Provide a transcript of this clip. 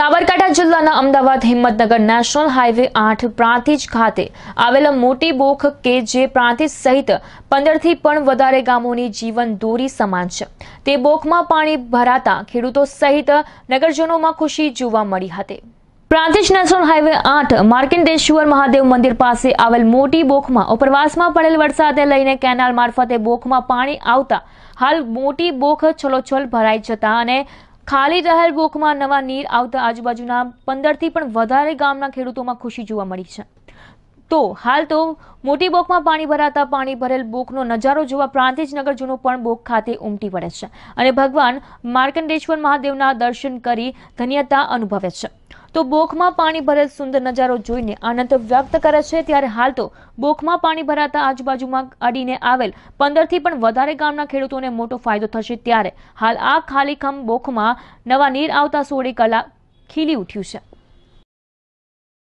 સાબરકાંઠા જિલ્લાના Ahmedabad Himmatnagar national highway આઠ પ્રાંતિજ ખાતે આવેલા મોટી બોખ કે જે પ્રાંતિજ સહિત પંદરથી પણ વધારે ગામોની જીવન દોરી સમાન છે તે બોખમાં પાણી ભરાતા ખેડૂતો સહિત નગરજનોમાં ખુશી જોવા મળી હતી પ્રાંતિજ નેશનલ હાઈવે આઠ માર્કેન્ડેશ્વર મહાદેવ મંદિર પાસે આવેલ મોટી બોખમાં ઉપરવાસમાં પડેલ વરસાદને લઈને કેનાલ મારફતે બોખમાં પાણી આવતા હાલ મોટી બોખ છલોછલ ભરાઈ જતા અને ખાલી રહેલ બોખમાં નવા નીર આવતા આજુબાજુના પંદરથી પણ વધારે ગામના ખેડૂતોમાં ખુશી જોવા મળી છે તો હાલ તો મોટી બોકમાં પાણી ભરાતા પાણી ભરેલ બોકનો નજારો જોવા પ્રાંતિજ નગરજનો પણ બોક ખાતે ઉમટી પડે છે અને ભગવાન માર્કંડેશ્વર મહાદેવના દર્શન કરી ધન્યતા અનુભવે છે તો બોખમાં પાણી ભરેલ સુંદર નજારો જોઈને આનંદ વ્યક્ત કરે છે ત્યારે હાલ તો બોખમાં પાણી ભરાતા આજુબાજુમાં અડીને આવેલ પંદરથી પણ વધારે ગામના ખેડૂતોને મોટો ફાયદો થશે ત્યારે હાલ આ ખાલીખમ બોખમાં નવા નીર આવતા સોળે કલા ખીલી ઉઠ્યું છે